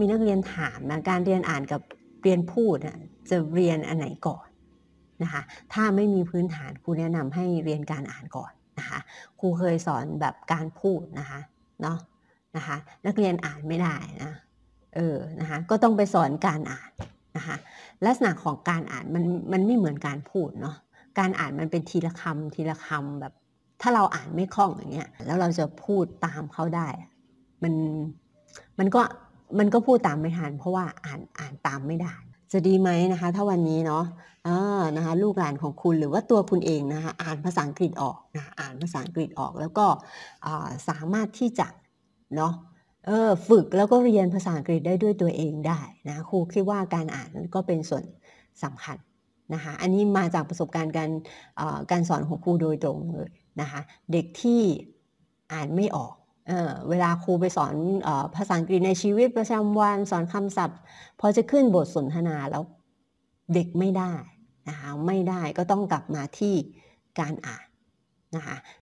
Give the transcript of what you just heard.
มีนักเรียนถามนะการเรียนอ่านกับเรียนพูดจะเรียนอันไหนก่อนนะคะถ้าไม่มีพื้นฐานครูแนะนำให้เรียนการอ่านก่อนนะคะครูเคยสอนแบบการพูดนะคะเนาะนะคะนักเรียนอ่านไม่ได้นะเออนะคะก็ต้องไปสอนการอ่านนะคะลักษณะของการอ่านมันมันไม่เหมือนการพูดเนาะการอ่านมันเป็นทีละคำทีละคำแบบถ้าเราอ่านไม่คล่องอย่างเงี้ยแล้วเราจะพูดตามเขาได้มันมันก็มันก็พูดตามไม่ทันเพราะว่าอ่านอ่านตามไม่ได้ จะดีไหมนะคะถ้าวันนี้เนาะอ่านะคะลูกหลานของคุณหรือว่าตัวคุณเองนะคะอ่านภาษาอังกฤษออกนะอ่านภาษาอังกฤษออกแล้วก็สามารถที่จะเนาะเออฝึกแล้วก็เรียนภาษาอังกฤษได้ด้วยตัวเองได้นะครูคิดว่าการอ่านก็เป็นส่วนสำคัญนะคะอันนี้มาจากประสบการณ์การการสอนของครูโดยตรงเลยนะคะเด็กที่อ่านไม่ออกเวลาครูไปสอนอภาษาอังกฤษในชีวิตประจำวันสอนคำศัพท์ พอจะขึ้นบทสนทนาแล้วเด็กไม่ได้นะคะไม่ได้ก็ต้องกลับมาที่การอ่านนะคะ